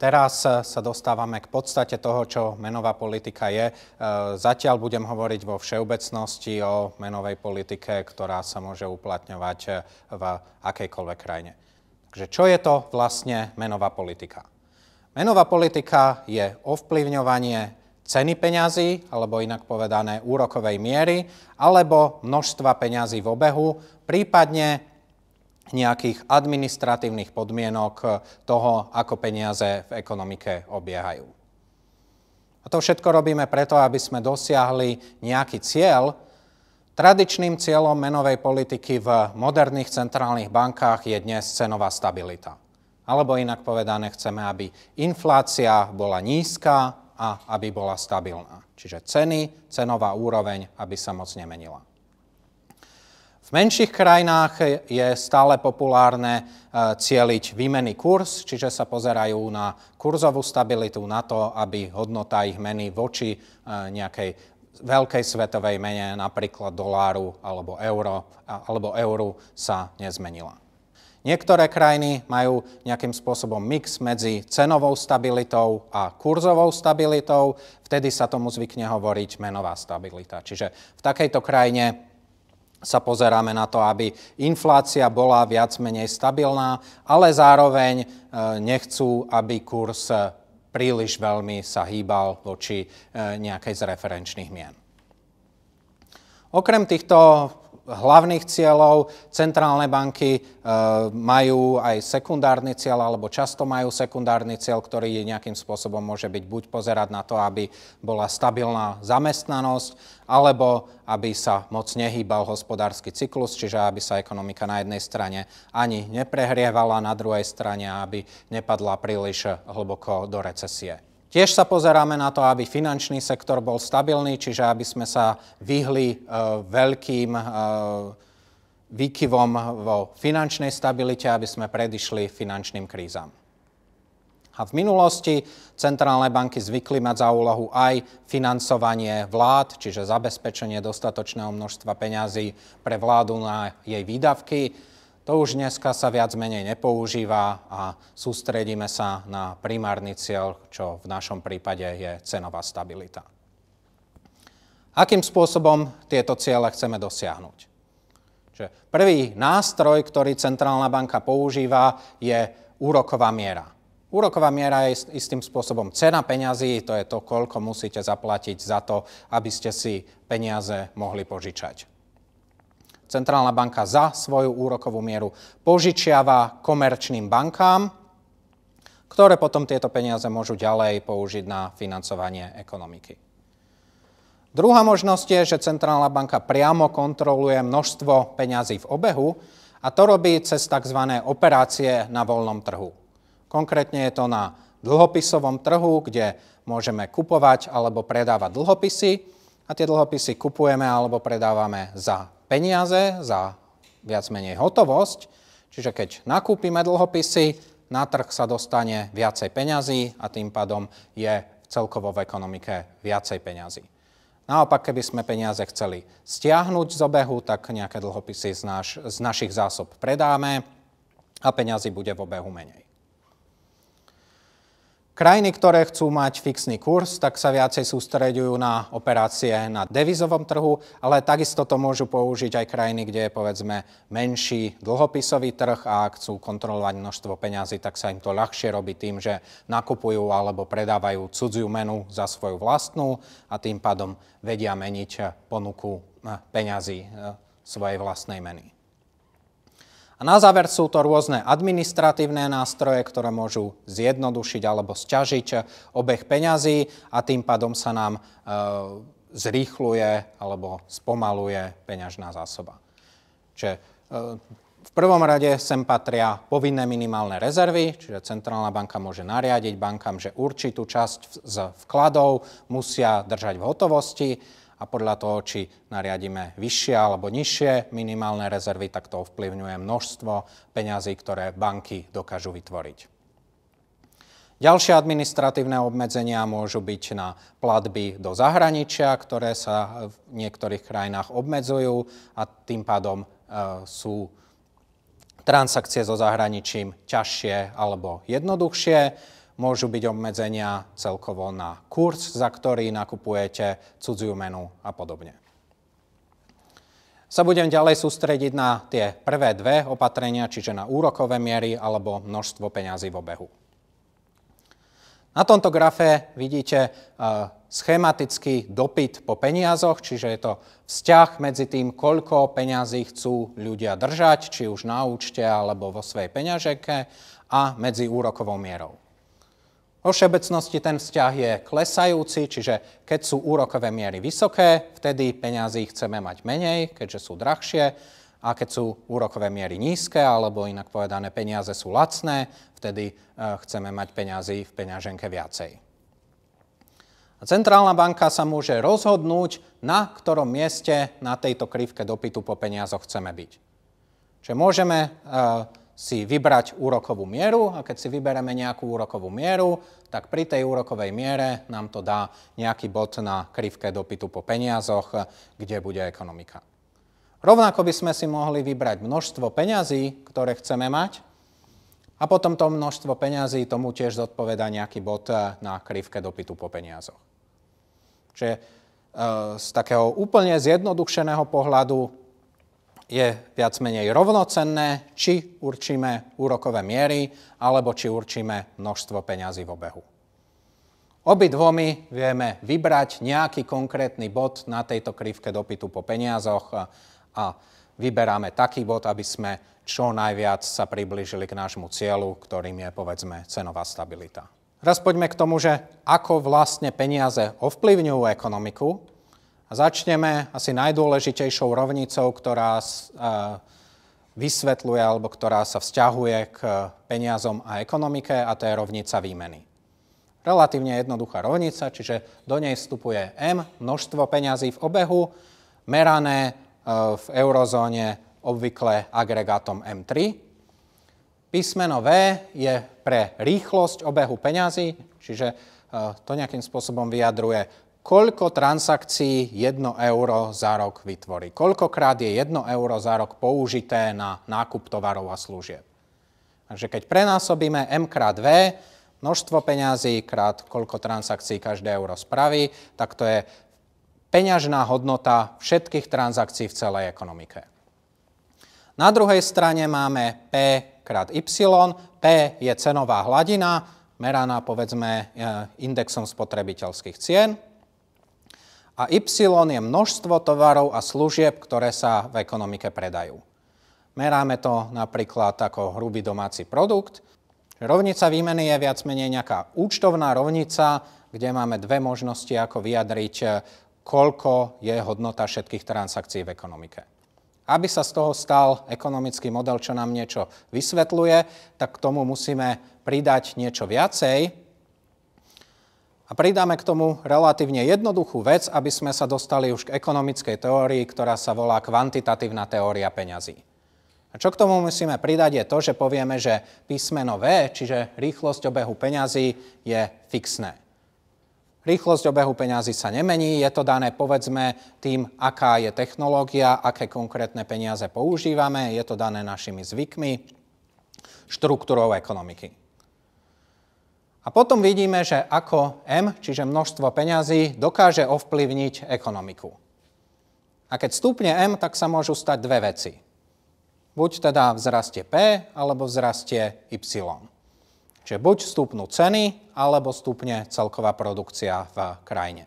Teraz eh, sa dostávame k podstate toho, čo menová politika je. Eh, zatiaľ budem hovoriť vo všeobecnosti o menovej politike, ktorá sa môže uplatňovať eh, v akejkoľvek krajine. Takže čo je to vlastne menová politika? Menová politika je ovplyvňovanie ceny peňazí, alebo inak povedané úrokovej miery, alebo množstva peňazí v obehu, prípadne nejakých administratívnych podmienok eh, toho, ako peniaze v ekonomike obiehajú. A to všetko robíme preto, aby sme dosiahli nejaký cieľ. Tradičným cieľom menovej politiky v moderných centrálnych bankách je dnes cenová stabilita. Alebo inak povedané, chceme, aby inflácia bola nízka a aby bola stabilná. Čiže ceny, cenová úroveň, aby sa moc nemenila. V menších krajinách je stále populárne e, cieliť výmenný kurz, čiže sa pozerajú na kurzovú stabilitu, na to, aby hodnota ich meny voči e, nejakej veľkej svetovej mene, napríklad doláru alebo, euro, alebo euru, sa nezmenila. Niektoré krajiny majú nejakým spôsobom mix medzi cenovou stabilitou a kurzovou stabilitou, vtedy sa tomu zvykne hovoriť menová stabilita. Čiže v takejto krajine sa pozeráme na to, aby inflácia bola viac menej stabilná, ale zároveň e, nechcú, aby kurz príliš veľmi sa hýbal voči e, nejakej z referenčných mien. Okrem týchto hlavných cieľov. Centrálne banky e, majú aj sekundárny cieľ, alebo často majú sekundárny cieľ, ktorý nejakým spôsobom môže byť buď pozerať na to, aby bola stabilná zamestnanosť, alebo aby sa moc nehýbal hospodársky cyklus, čiže aby sa ekonomika na jednej strane ani neprehrievala, na druhej strane, aby nepadla príliš hlboko do recesie. Tiež sa pozeráme na to, aby finančný sektor bol stabilný, čiže aby sme sa vyhli e, veľkým e, výkyvom vo finančnej stabilite, aby sme predišli finančným krízam. A v minulosti centrálne banky zvykli mať za úlohu aj financovanie vlád, čiže zabezpečenie dostatočného množstva peňazí pre vládu na jej výdavky. To už dneska sa viac menej nepoužíva a sústredíme sa na primárny cieľ, čo v našom prípade je cenová stabilita. Akým spôsobom tieto ciele chceme dosiahnuť? Čiže prvý nástroj, ktorý centrálna banka používa, je úroková miera. Úroková miera je istým spôsobom cena peňazí, to je to, koľko musíte zaplatiť za to, aby ste si peniaze mohli požičať centrálna banka za svoju úrokovú mieru požičiava komerčným bankám, ktoré potom tieto peniaze môžu ďalej použiť na financovanie ekonomiky. Druhá možnosť je, že centrálna banka priamo kontroluje množstvo peňazí v obehu a to robí cez tzv. operácie na voľnom trhu. Konkrétne je to na dlhopisovom trhu, kde môžeme kupovať alebo predávať dlhopisy a tie dlhopisy kupujeme alebo predávame za peniaze, za viac menej hotovosť, čiže keď nakúpime dlhopisy, na trh sa dostane viacej peňazí a tým pádom je celkovo v ekonomike viacej peňazí. Naopak, keby sme peniaze chceli stiahnuť z obehu, tak nejaké dlhopisy z, naš, z našich zásob predáme a peňazí bude v obehu menej. Krajiny, ktoré chcú mať fixný kurz, tak sa viacej sústredujú na operácie na devizovom trhu, ale takisto to môžu použiť aj krajiny, kde je povedzme menší dlhopisový trh a chcú kontrolovať množstvo peňazí, tak sa im to ľahšie robí tým, že nakupujú alebo predávajú cudziu menu za svoju vlastnú a tým pádom vedia meniť ponuku eh, peňazí eh, svojej vlastnej meny. A na záver sú to rôzne administratívne nástroje, ktoré môžu zjednodušiť alebo sťažiť obeh peňazí a tým pádom sa nám e, zrýchluje alebo spomaluje peňažná zásoba. Čiže e, v prvom rade sem patria povinné minimálne rezervy, čiže centrálna banka môže nariadiť bankám, že určitú časť z vkladov musia držať v hotovosti a podľa toho, či nariadíme vyššie alebo nižšie minimálne rezervy, tak to ovplyvňuje množstvo peňazí, ktoré banky dokážu vytvoriť. Ďalšie administratívne obmedzenia môžu byť na platby do zahraničia, ktoré sa v niektorých krajinách obmedzujú a tým pádom e, sú transakcie so zahraničím ťažšie alebo jednoduchšie môžu byť obmedzenia celkovo na kurz, za ktorý nakupujete cudziu menu a podobne. Sa budem ďalej sústrediť na tie prvé dve opatrenia, čiže na úrokové miery alebo množstvo peňazí v obehu. Na tomto grafe vidíte e, schematický dopyt po peniazoch, čiže je to vzťah medzi tým, koľko peňazí chcú ľudia držať, či už na účte alebo vo svojej peňaženke a medzi úrokovou mierou. Vo všeobecnosti ten vzťah je klesajúci, čiže keď sú úrokové miery vysoké, vtedy peňazí chceme mať menej, keďže sú drahšie, a keď sú úrokové miery nízke, alebo inak povedané peniaze sú lacné, vtedy e, chceme mať peňazí v peňaženke viacej. A centrálna banka sa môže rozhodnúť, na ktorom mieste na tejto krivke dopytu po peniazoch chceme byť. Čiže môžeme e, si vybrať úrokovú mieru a keď si vybereme nejakú úrokovú mieru, tak pri tej úrokovej miere nám to dá nejaký bod na krivke dopytu po peniazoch, kde bude ekonomika. Rovnako by sme si mohli vybrať množstvo peňazí, ktoré chceme mať a potom to množstvo peňazí tomu tiež zodpoveda nejaký bod na krivke dopytu po peniazoch. Čiže e, z takého úplne zjednodušeného pohľadu je viac menej rovnocenné, či určíme úrokové miery, alebo či určíme množstvo peňazí v obehu. dvomi vieme vybrať nejaký konkrétny bod na tejto krivke dopytu po peniazoch a, a vyberáme taký bod, aby sme čo najviac sa priblížili k nášmu cieľu, ktorým je povedzme cenová stabilita. Raz poďme k tomu, že ako vlastne peniaze ovplyvňujú ekonomiku a začneme asi najdôležitejšou rovnicou, ktorá e, vysvetľuje alebo ktorá sa vzťahuje k peniazom a ekonomike a to je rovnica výmeny. Relatívne jednoduchá rovnica, čiže do nej vstupuje M, množstvo peňazí v obehu, merané e, v eurozóne obvykle agregátom M3. Písmeno V je pre rýchlosť obehu peňazí, čiže e, to nejakým spôsobom vyjadruje koľko transakcií 1 euro za rok vytvorí. Koľkokrát je 1 euro za rok použité na nákup tovarov a služieb. Takže keď prenásobíme m krát v, množstvo peňazí krát koľko transakcií každé euro spraví, tak to je peňažná hodnota všetkých transakcií v celej ekonomike. Na druhej strane máme P krát Y. P je cenová hladina, meraná povedzme eh, indexom spotrebiteľských cien a y je množstvo tovarov a služieb, ktoré sa v ekonomike predajú. Meráme to napríklad ako hrubý domáci produkt. Rovnica výmeny je viac menej nejaká účtovná rovnica, kde máme dve možnosti, ako vyjadriť, koľko je hodnota všetkých transakcií v ekonomike. Aby sa z toho stal ekonomický model, čo nám niečo vysvetľuje, tak k tomu musíme pridať niečo viacej, a pridáme k tomu relatívne jednoduchú vec, aby sme sa dostali už k ekonomickej teórii, ktorá sa volá kvantitatívna teória peňazí. A čo k tomu musíme pridať je to, že povieme, že písmeno V, čiže rýchlosť obehu peňazí, je fixné. Rýchlosť obehu peňazí sa nemení, je to dané povedzme tým, aká je technológia, aké konkrétne peniaze používame, je to dané našimi zvykmi, štruktúrou ekonomiky. A potom vidíme, že ako M, čiže množstvo peňazí, dokáže ovplyvniť ekonomiku. A keď stúpne M, tak sa môžu stať dve veci. Buď teda vzrastie P, alebo vzrastie Y. Čiže buď stúpnu ceny, alebo stúpne celková produkcia v krajine.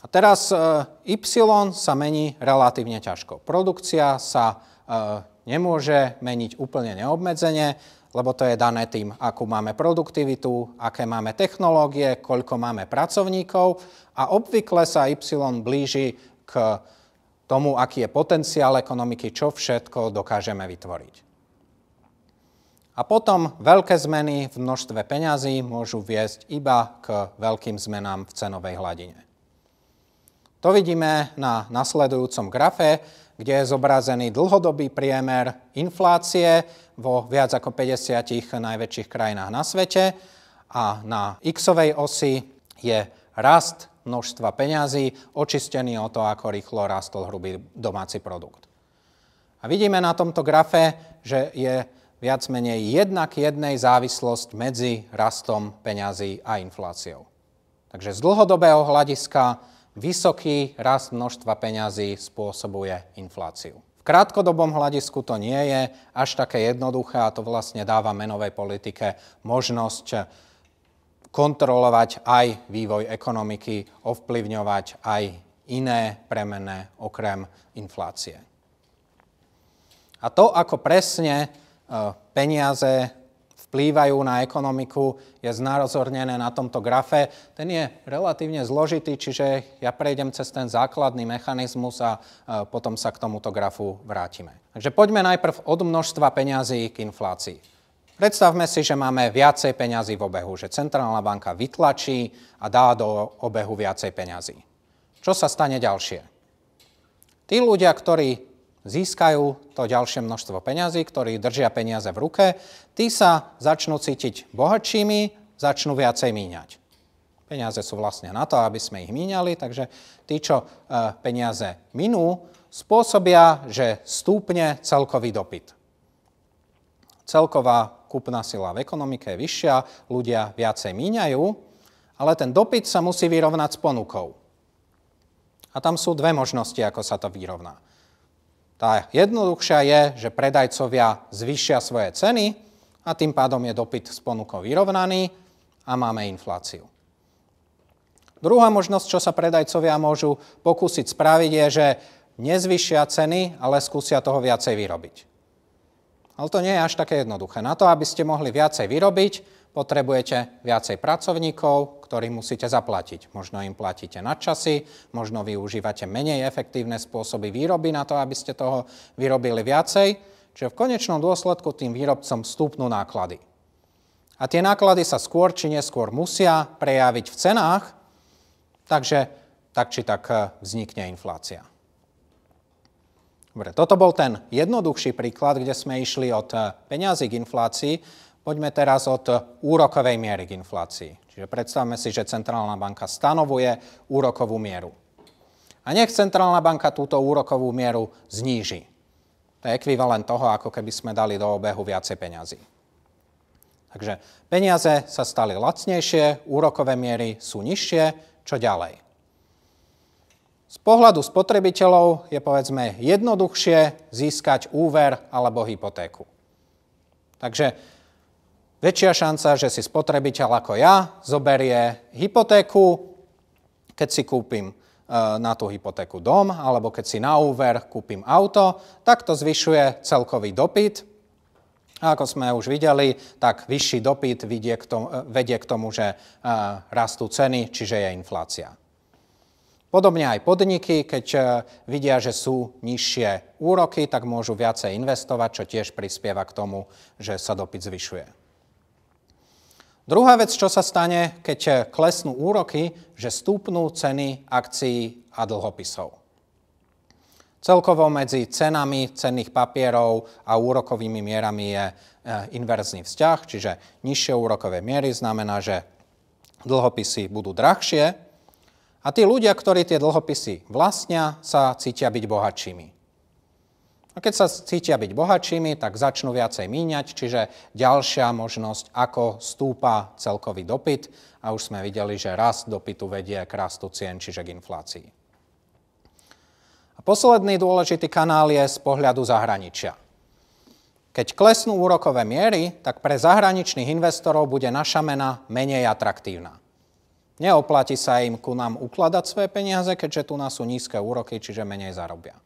A teraz eh, Y sa mení relatívne ťažko. Produkcia sa eh, nemôže meniť úplne neobmedzenie, lebo to je dané tým, akú máme produktivitu, aké máme technológie, koľko máme pracovníkov a obvykle sa Y blíži k tomu, aký je potenciál ekonomiky, čo všetko dokážeme vytvoriť. A potom veľké zmeny v množstve peňazí môžu viesť iba k veľkým zmenám v cenovej hladine. To vidíme na nasledujúcom grafe, kde je zobrazený dlhodobý priemer inflácie vo viac ako 50 najväčších krajinách na svete a na x osi je rast množstva peňazí očistený o to, ako rýchlo rastol hrubý domáci produkt. A vidíme na tomto grafe, že je viac menej jednak jednej závislosť medzi rastom peňazí a infláciou. Takže z dlhodobého hľadiska vysoký rast množstva peňazí spôsobuje infláciu. V krátkodobom hľadisku to nie je až také jednoduché a to vlastne dáva menovej politike možnosť kontrolovať aj vývoj ekonomiky, ovplyvňovať aj iné premené okrem inflácie. A to, ako presne e, peniaze vplývajú na ekonomiku, je znázornené na tomto grafe. Ten je relatívne zložitý, čiže ja prejdem cez ten základný mechanizmus a potom sa k tomuto grafu vrátime. Takže poďme najprv od množstva peňazí k inflácii. Predstavme si, že máme viacej peňazí v obehu, že centrálna banka vytlačí a dá do obehu viacej peňazí. Čo sa stane ďalšie? Tí ľudia, ktorí získajú to ďalšie množstvo peňazí, ktorí držia peniaze v ruke, tí sa začnú cítiť bohatšími, začnú viacej míňať. Peniaze sú vlastne na to, aby sme ich míňali, takže tí, čo e, peniaze minú, spôsobia, že stúpne celkový dopyt. Celková kúpna sila v ekonomike je vyššia, ľudia viacej míňajú, ale ten dopyt sa musí vyrovnať s ponukou. A tam sú dve možnosti, ako sa to vyrovná. Tá jednoduchšia je, že predajcovia zvyšia svoje ceny a tým pádom je dopyt s ponukou vyrovnaný a máme infláciu. Druhá možnosť, čo sa predajcovia môžu pokúsiť spraviť, je, že nezvyšia ceny, ale skúsia toho viacej vyrobiť. Ale to nie je až také jednoduché. Na to, aby ste mohli viacej vyrobiť, potrebujete viacej pracovníkov, ktorým musíte zaplatiť. Možno im platíte nadčasy, možno využívate menej efektívne spôsoby výroby na to, aby ste toho vyrobili viacej, čiže v konečnom dôsledku tým výrobcom stúpnú náklady. A tie náklady sa skôr či neskôr musia prejaviť v cenách, takže tak či tak eh, vznikne inflácia. Dobre, toto bol ten jednoduchší príklad, kde sme išli od eh, peňazí k inflácii. Poďme teraz od úrokovej miery k inflácii. Čiže predstavme si, že centrálna banka stanovuje úrokovú mieru. A nech centrálna banka túto úrokovú mieru zníži. To je ekvivalent toho, ako keby sme dali do obehu viacej peňazí. Takže peniaze sa stali lacnejšie, úrokové miery sú nižšie, čo ďalej? Z pohľadu spotrebiteľov je povedzme jednoduchšie získať úver alebo hypotéku. Takže väčšia šanca, že si spotrebiteľ ako ja zoberie hypotéku, keď si kúpim e, na tú hypotéku dom, alebo keď si na úver kúpim auto, tak to zvyšuje celkový dopyt. A ako sme už videli, tak vyšší dopyt vedie k tomu, že e, rastú ceny, čiže je inflácia. Podobne aj podniky, keď e, vidia, že sú nižšie úroky, tak môžu viacej investovať, čo tiež prispieva k tomu, že sa dopyt zvyšuje. Druhá vec, čo sa stane, keď klesnú úroky, že stúpnú ceny akcií a dlhopisov. Celkovo medzi cenami cenných papierov a úrokovými mierami je eh, inverzný vzťah, čiže nižšie úrokové miery znamená, že dlhopisy budú drahšie a tí ľudia, ktorí tie dlhopisy vlastnia, sa cítia byť bohatšími. A keď sa cítia byť bohatšími, tak začnú viacej míňať, čiže ďalšia možnosť, ako stúpa celkový dopyt. A už sme videli, že rast dopytu vedie k rastu cien, čiže k inflácii. A posledný dôležitý kanál je z pohľadu zahraničia. Keď klesnú úrokové miery, tak pre zahraničných investorov bude naša mena menej atraktívna. Neoplatí sa im ku nám ukladať svoje peniaze, keďže tu nás sú nízke úroky, čiže menej zarobia.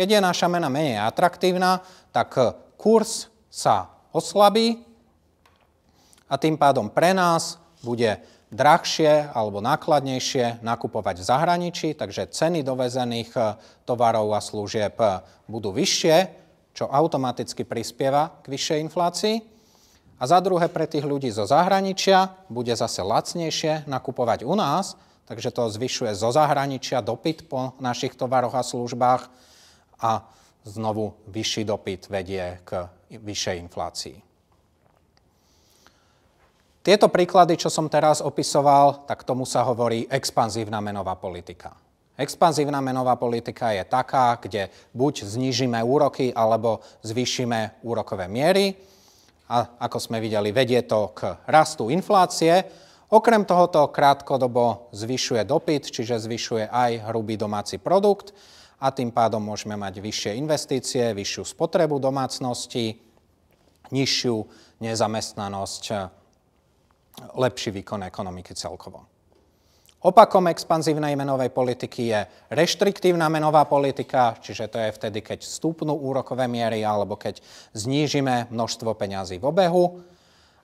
Keď je naša mena menej atraktívna, tak eh, kurz sa oslabí a tým pádom pre nás bude drahšie alebo nákladnejšie nakupovať v zahraničí, takže ceny dovezených eh, tovarov a služieb eh, budú vyššie, čo automaticky prispieva k vyššej inflácii. A za druhé pre tých ľudí zo zahraničia bude zase lacnejšie nakupovať u nás, takže to zvyšuje zo zahraničia dopyt po našich tovaroch a službách a znovu vyšší dopyt vedie k vyššej inflácii. Tieto príklady, čo som teraz opisoval, tak tomu sa hovorí expanzívna menová politika. Expanzívna menová politika je taká, kde buď znížime úroky, alebo zvýšime úrokové miery. A ako sme videli, vedie to k rastu inflácie. Okrem tohoto krátkodobo zvyšuje dopyt, čiže zvyšuje aj hrubý domáci produkt a tým pádom môžeme mať vyššie investície, vyššiu spotrebu domácnosti, nižšiu nezamestnanosť, lepší výkon ekonomiky celkovo. Opakom expanzívnej menovej politiky je reštriktívna menová politika, čiže to je vtedy, keď stúpnú úrokové miery alebo keď znížime množstvo peňazí v obehu.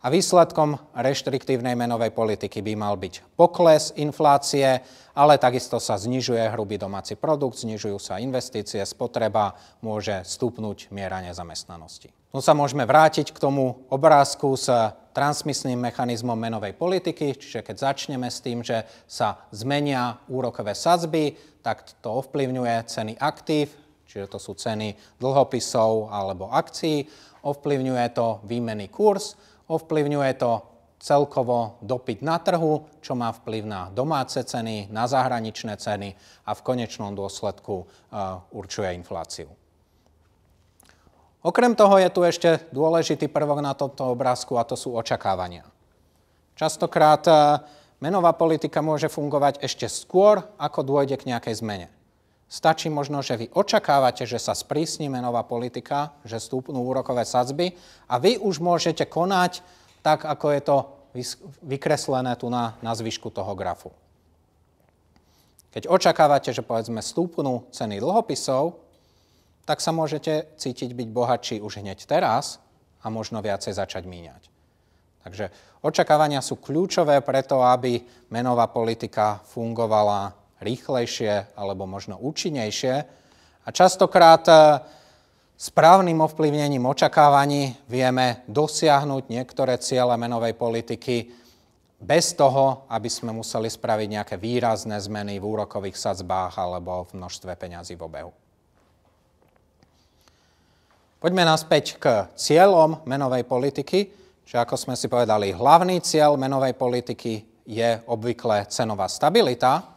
A výsledkom reštriktívnej menovej politiky by mal byť pokles inflácie, ale takisto sa znižuje hrubý domáci produkt, znižujú sa investície, spotreba, môže stupnúť miera nezamestnanosti. Tu no sa môžeme vrátiť k tomu obrázku s transmisným mechanizmom menovej politiky, čiže keď začneme s tým, že sa zmenia úrokové sadzby, tak to ovplyvňuje ceny aktív, čiže to sú ceny dlhopisov alebo akcií, ovplyvňuje to výmenný kurz, Ovplyvňuje to celkovo dopyt na trhu, čo má vplyv na domáce ceny, na zahraničné ceny a v konečnom dôsledku e, určuje infláciu. Okrem toho je tu ešte dôležitý prvok na tomto obrázku a to sú očakávania. Častokrát e, menová politika môže fungovať ešte skôr, ako dôjde k nejakej zmene. Stačí možno, že vy očakávate, že sa sprísni menová politika, že stúpnú úrokové sadzby a vy už môžete konať tak, ako je to vykreslené tu na, na zvyšku toho grafu. Keď očakávate, že povedzme stúpnú ceny dlhopisov, tak sa môžete cítiť byť bohatší už hneď teraz a možno viacej začať míňať. Takže očakávania sú kľúčové preto, aby menová politika fungovala rýchlejšie alebo možno účinnejšie. A častokrát e, správnym ovplyvnením očakávaní vieme dosiahnuť niektoré ciele menovej politiky bez toho, aby sme museli spraviť nejaké výrazné zmeny v úrokových sadzbách alebo v množstve peňazí v obehu. Poďme naspäť k cieľom menovej politiky. Čiže ako sme si povedali, hlavný cieľ menovej politiky je obvykle cenová stabilita,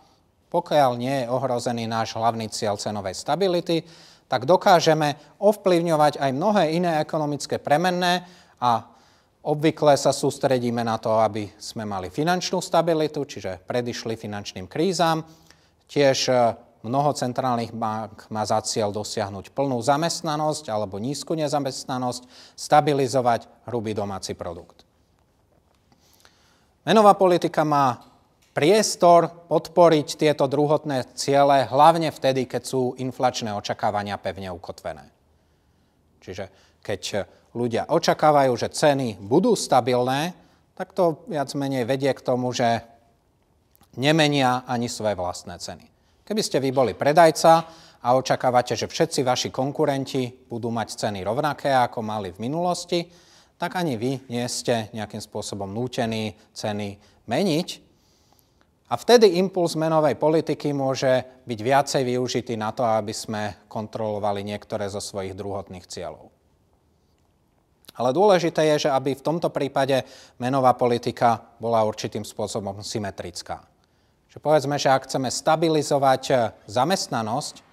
pokiaľ nie je ohrozený náš hlavný cieľ cenovej stability, tak dokážeme ovplyvňovať aj mnohé iné ekonomické premenné a obvykle sa sústredíme na to, aby sme mali finančnú stabilitu, čiže predišli finančným krízam. Tiež e, mnoho centrálnych bank má za cieľ dosiahnuť plnú zamestnanosť alebo nízku nezamestnanosť, stabilizovať hrubý domáci produkt. Menová politika má priestor podporiť tieto druhotné ciele, hlavne vtedy, keď sú inflačné očakávania pevne ukotvené. Čiže keď ľudia očakávajú, že ceny budú stabilné, tak to viac menej vedie k tomu, že nemenia ani svoje vlastné ceny. Keby ste vy boli predajca a očakávate, že všetci vaši konkurenti budú mať ceny rovnaké, ako mali v minulosti, tak ani vy nie ste nejakým spôsobom nútení ceny meniť, a vtedy impuls menovej politiky môže byť viacej využitý na to, aby sme kontrolovali niektoré zo svojich druhotných cieľov. Ale dôležité je, že aby v tomto prípade menová politika bola určitým spôsobom symetrická. Že povedzme, že ak chceme stabilizovať eh, zamestnanosť,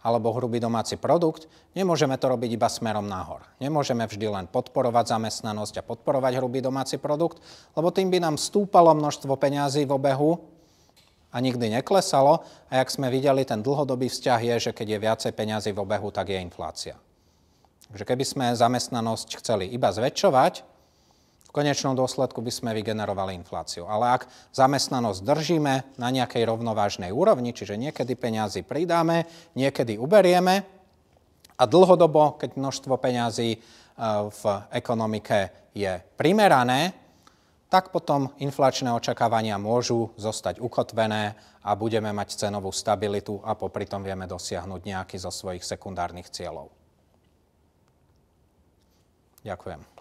alebo hrubý domáci produkt, nemôžeme to robiť iba smerom nahor. Nemôžeme vždy len podporovať zamestnanosť a podporovať hrubý domáci produkt, lebo tým by nám stúpalo množstvo peňazí v obehu a nikdy neklesalo. A jak sme videli, ten dlhodobý vzťah je, že keď je viacej peňazí v obehu, tak je inflácia. Takže keby sme zamestnanosť chceli iba zväčšovať, v konečnom dôsledku by sme vygenerovali infláciu. Ale ak zamestnanosť držíme na nejakej rovnovážnej úrovni, čiže niekedy peniazy pridáme, niekedy uberieme a dlhodobo, keď množstvo peňazí e, v ekonomike je primerané, tak potom inflačné očakávania môžu zostať ukotvené a budeme mať cenovú stabilitu a popri tom vieme dosiahnuť nejaký zo svojich sekundárnych cieľov. Ďakujem.